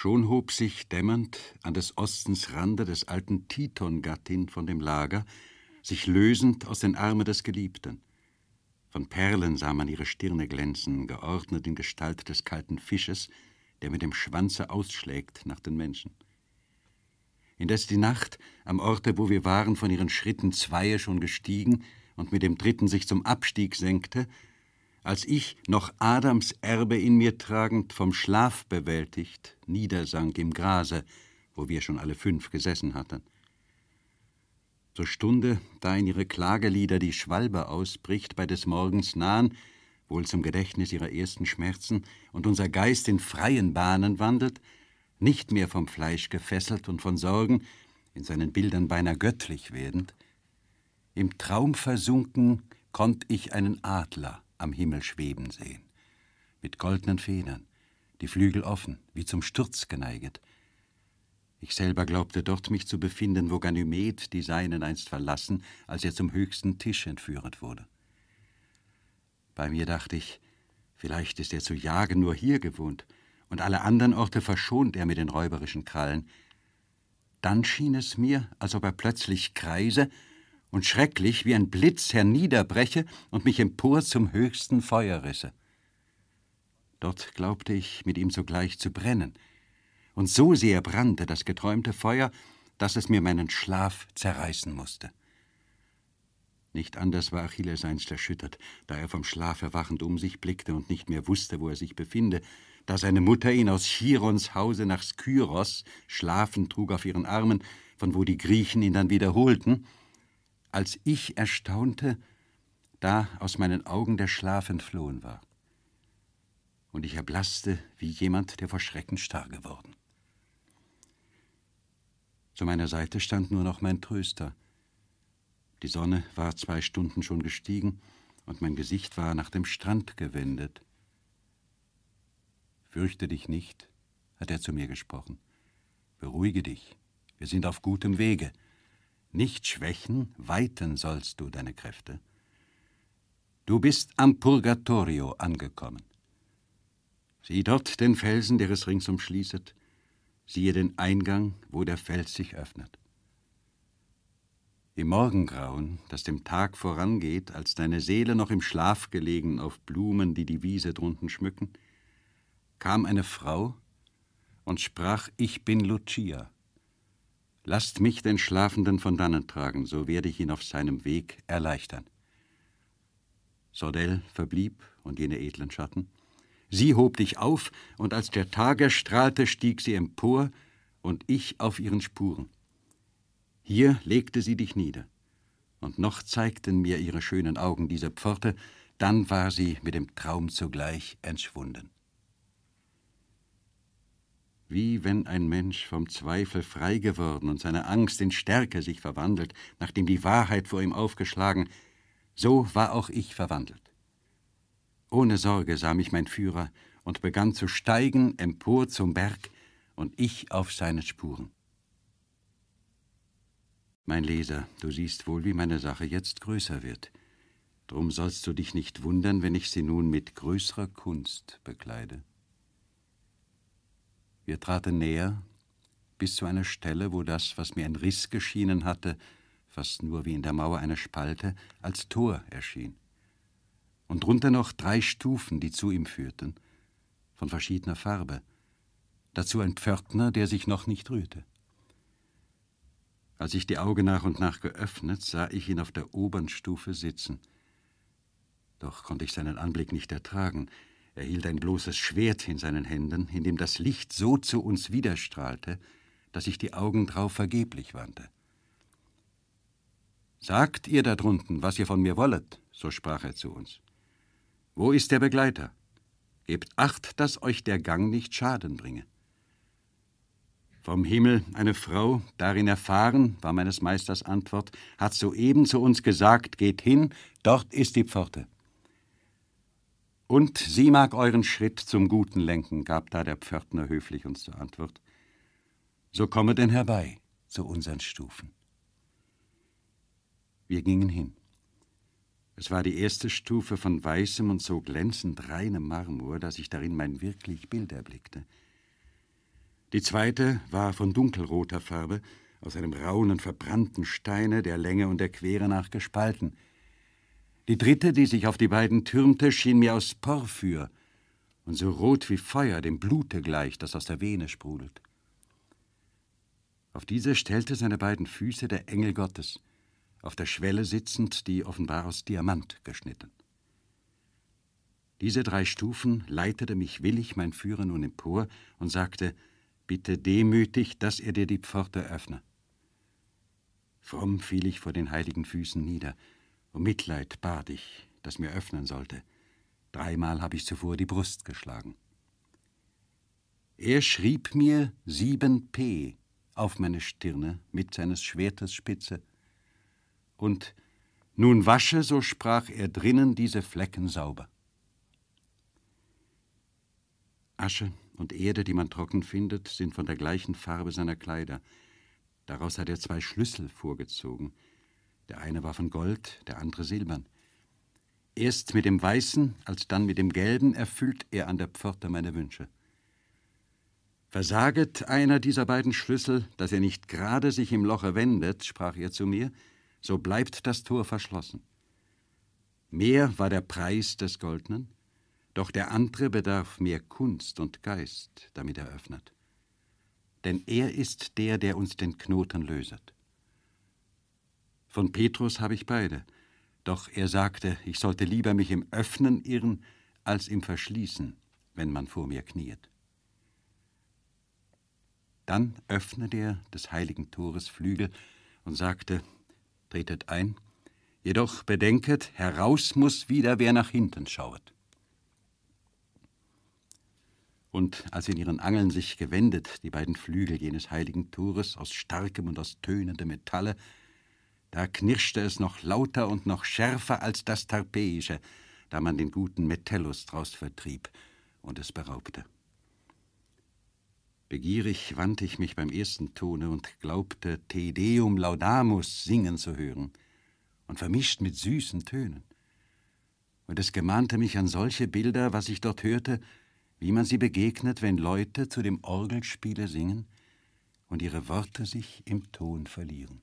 Schon hob sich dämmernd an des Ostens Rande des alten Titongattin von dem Lager, sich lösend aus den Armen des Geliebten. Von Perlen sah man ihre Stirne glänzen, geordnet in Gestalt des kalten Fisches, der mit dem Schwanze ausschlägt nach den Menschen. Indes die Nacht, am Orte, wo wir waren, von ihren Schritten zweie schon gestiegen und mit dem dritten sich zum Abstieg senkte, als ich, noch Adams Erbe in mir tragend, vom Schlaf bewältigt, niedersank im Grase, wo wir schon alle fünf gesessen hatten. Zur Stunde, da in ihre Klagelieder die Schwalbe ausbricht, bei des Morgens nahen, wohl zum Gedächtnis ihrer ersten Schmerzen, und unser Geist in freien Bahnen wandelt, nicht mehr vom Fleisch gefesselt und von Sorgen, in seinen Bildern beinahe göttlich werdend, im Traum versunken, konnt ich einen Adler, am Himmel schweben sehen, mit goldenen Federn, die Flügel offen, wie zum Sturz geneiget. Ich selber glaubte dort mich zu befinden, wo Ganymed die Seinen einst verlassen, als er zum höchsten Tisch entführet wurde. Bei mir dachte ich, vielleicht ist er zu jagen nur hier gewohnt, und alle anderen Orte verschont er mit den räuberischen Krallen. Dann schien es mir, als ob er plötzlich kreise und schrecklich wie ein Blitz herniederbreche und mich empor zum höchsten Feuer risse. Dort glaubte ich, mit ihm sogleich zu brennen, und so sehr brannte das geträumte Feuer, dass es mir meinen Schlaf zerreißen musste. Nicht anders war Achilles einst erschüttert, da er vom Schlaf erwachend um sich blickte und nicht mehr wusste, wo er sich befinde, da seine Mutter ihn aus Chirons Hause nach Skyros schlafend trug auf ihren Armen, von wo die Griechen ihn dann wiederholten, als ich erstaunte, da aus meinen Augen der Schlaf entflohen war. Und ich erblaßte wie jemand, der vor Schrecken starr geworden. Zu meiner Seite stand nur noch mein Tröster. Die Sonne war zwei Stunden schon gestiegen und mein Gesicht war nach dem Strand gewendet. Fürchte dich nicht, hat er zu mir gesprochen. Beruhige dich, wir sind auf gutem Wege nicht schwächen, weiten sollst du deine Kräfte. Du bist am Purgatorio angekommen. Sieh dort den Felsen, der es rings umschließet, siehe den Eingang, wo der Fels sich öffnet. Im Morgengrauen, das dem Tag vorangeht, als deine Seele noch im Schlaf gelegen auf Blumen, die die Wiese drunten schmücken, kam eine Frau und sprach, ich bin Lucia. Lasst mich den Schlafenden von dannen tragen, so werde ich ihn auf seinem Weg erleichtern. Sordell verblieb und jene edlen Schatten. Sie hob dich auf, und als der Tag erstrahlte, stieg sie empor, und ich auf ihren Spuren. Hier legte sie dich nieder, und noch zeigten mir ihre schönen Augen diese Pforte, dann war sie mit dem Traum zugleich entschwunden wie wenn ein Mensch vom Zweifel frei geworden und seine Angst in Stärke sich verwandelt, nachdem die Wahrheit vor ihm aufgeschlagen, so war auch ich verwandelt. Ohne Sorge sah mich mein Führer und begann zu steigen empor zum Berg und ich auf seine Spuren. Mein Leser, du siehst wohl, wie meine Sache jetzt größer wird. Drum sollst du dich nicht wundern, wenn ich sie nun mit größerer Kunst bekleide. Wir traten näher, bis zu einer Stelle, wo das, was mir ein Riss geschienen hatte, fast nur wie in der Mauer eine Spalte, als Tor erschien. Und drunter noch drei Stufen, die zu ihm führten, von verschiedener Farbe. Dazu ein Pförtner, der sich noch nicht rührte. Als ich die Augen nach und nach geöffnet, sah ich ihn auf der oberen Stufe sitzen. Doch konnte ich seinen Anblick nicht ertragen. Er hielt ein bloßes Schwert in seinen Händen, in dem das Licht so zu uns widerstrahlte, dass ich die Augen drauf vergeblich wandte. Sagt ihr da drunten, was ihr von mir wollet, so sprach er zu uns. Wo ist der Begleiter? Gebt acht, dass euch der Gang nicht Schaden bringe. Vom Himmel eine Frau, darin erfahren, war meines Meisters Antwort, hat soeben zu uns gesagt, geht hin, dort ist die Pforte. Und sie mag euren Schritt zum Guten lenken, gab da der Pförtner höflich uns zur Antwort. So komme denn herbei zu unseren Stufen. Wir gingen hin. Es war die erste Stufe von weißem und so glänzend reinem Marmor, dass ich darin mein wirklich Bild erblickte. Die zweite war von dunkelroter Farbe, aus einem rauen und verbrannten Steine der Länge und der Quere nach gespalten – die dritte, die sich auf die beiden türmte, schien mir aus Porphyr und so rot wie Feuer, dem Blute gleich, das aus der Vene sprudelt. Auf diese stellte seine beiden Füße der Engel Gottes, auf der Schwelle sitzend, die offenbar aus Diamant geschnitten. Diese drei Stufen leitete mich willig mein Führer nun empor und sagte, bitte demütig, dass er dir die Pforte öffne. Fromm fiel ich vor den heiligen Füßen nieder, um Mitleid bat ich, das mir öffnen sollte. Dreimal habe ich zuvor die Brust geschlagen. Er schrieb mir 7p auf meine Stirne mit seines Schwertes Spitze. Und nun wasche, so sprach er drinnen, diese Flecken sauber. Asche und Erde, die man trocken findet, sind von der gleichen Farbe seiner Kleider. Daraus hat er zwei Schlüssel vorgezogen, der eine war von Gold, der andere silbern. Erst mit dem Weißen, als dann mit dem Gelben erfüllt er an der Pforte meine Wünsche. Versaget einer dieser beiden Schlüssel, dass er nicht gerade sich im Loche wendet, sprach er zu mir, so bleibt das Tor verschlossen. Mehr war der Preis des Goldnen, doch der andere bedarf mehr Kunst und Geist, damit er öffnet. Denn er ist der, der uns den Knoten löset. Von Petrus habe ich beide. Doch er sagte, ich sollte lieber mich im Öffnen irren, als im Verschließen, wenn man vor mir kniet. Dann öffnete er des heiligen Tores Flügel und sagte, tretet ein, jedoch bedenket, heraus muß wieder wer nach hinten schauet. Und als in ihren Angeln sich gewendet, die beiden Flügel jenes heiligen Tores aus starkem und aus tönendem Metalle, da knirschte es noch lauter und noch schärfer als das Tarpeische, da man den guten Metellus draus vertrieb und es beraubte. Begierig wandte ich mich beim ersten Tone und glaubte, Te Deum Laudamus singen zu hören und vermischt mit süßen Tönen. Und es gemahnte mich an solche Bilder, was ich dort hörte, wie man sie begegnet, wenn Leute zu dem Orgelspiele singen und ihre Worte sich im Ton verlieren.